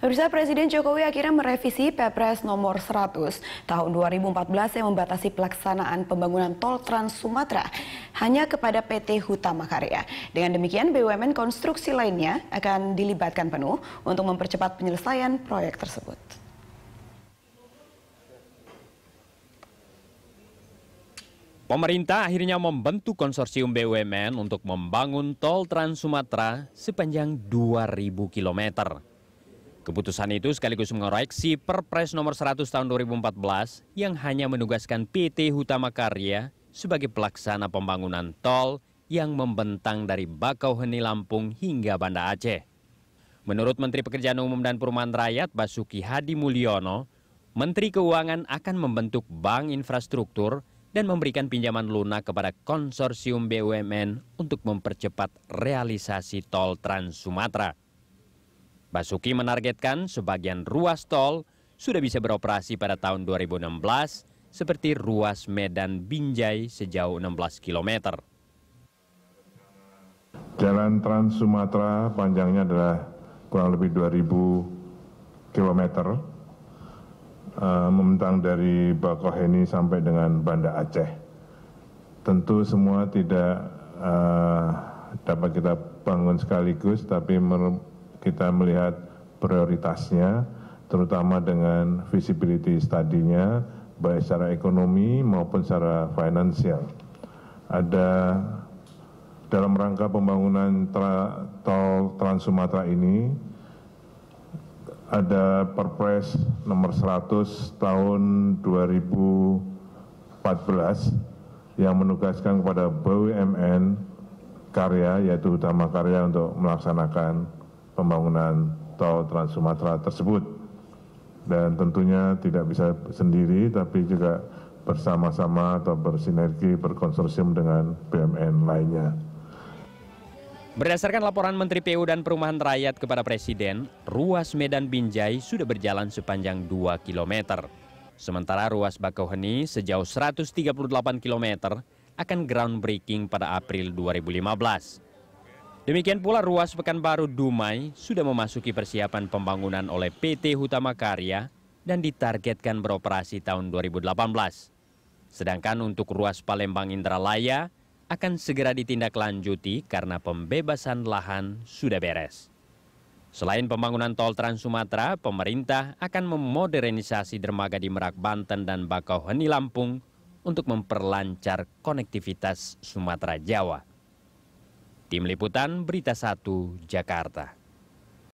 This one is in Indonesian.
Pemirsa Presiden Jokowi akhirnya merevisi Perpres nomor 100 tahun 2014 yang membatasi pelaksanaan pembangunan tol Trans Sumatera hanya kepada PT Hutama Karya. Dengan demikian BUMN konstruksi lainnya akan dilibatkan penuh untuk mempercepat penyelesaian proyek tersebut. Pemerintah akhirnya membentuk konsorsium BUMN untuk membangun tol Trans Sumatera sepanjang 2.000 kilometer. Keputusan itu sekaligus mengoreksi Perpres nomor 100 tahun 2014 yang hanya menugaskan PT Hutama Karya sebagai pelaksana pembangunan tol yang membentang dari Bakauheni Lampung hingga Banda Aceh. Menurut Menteri Pekerjaan Umum dan Perumahan Rakyat Basuki Hadi Mulyono, Menteri Keuangan akan membentuk bank infrastruktur dan memberikan pinjaman lunak kepada konsorsium BUMN untuk mempercepat realisasi tol Trans Sumatera. Basuki menargetkan sebagian ruas tol sudah bisa beroperasi pada tahun 2016 seperti ruas Medan Binjai sejauh 16 km. Jalan Trans Sumatera panjangnya adalah kurang lebih 2000 km uh, membentang dari Bakoheni sampai dengan Banda Aceh. Tentu semua tidak uh, dapat kita bangun sekaligus tapi kita melihat prioritasnya terutama dengan visibility studinya baik secara ekonomi maupun secara finansial. Ada dalam rangka pembangunan tra, tol Trans Sumatera ini ada Perpres nomor 100 tahun 2014 yang menugaskan kepada BUMN karya yaitu utama karya untuk melaksanakan pembangunan tol Trans Sumatera tersebut. Dan tentunya tidak bisa sendiri, tapi juga bersama-sama atau bersinergi berkonsorsium dengan BUMN lainnya. Berdasarkan laporan Menteri PU dan Perumahan Rakyat kepada Presiden, ruas Medan Binjai sudah berjalan sepanjang 2 km. Sementara ruas Bakauheni sejauh 138 km akan groundbreaking pada April 2015. Demikian pula ruas Pekanbaru Dumai sudah memasuki persiapan pembangunan oleh PT Hutama Karya dan ditargetkan beroperasi tahun 2018. Sedangkan untuk ruas Palembang Indralaya akan segera ditindaklanjuti karena pembebasan lahan sudah beres. Selain pembangunan tol Trans Sumatera, pemerintah akan memodernisasi dermaga di Merak, Banten dan Bakauheni Lampung untuk memperlancar konektivitas Sumatera Jawa. Tim Liputan Berita 1 Jakarta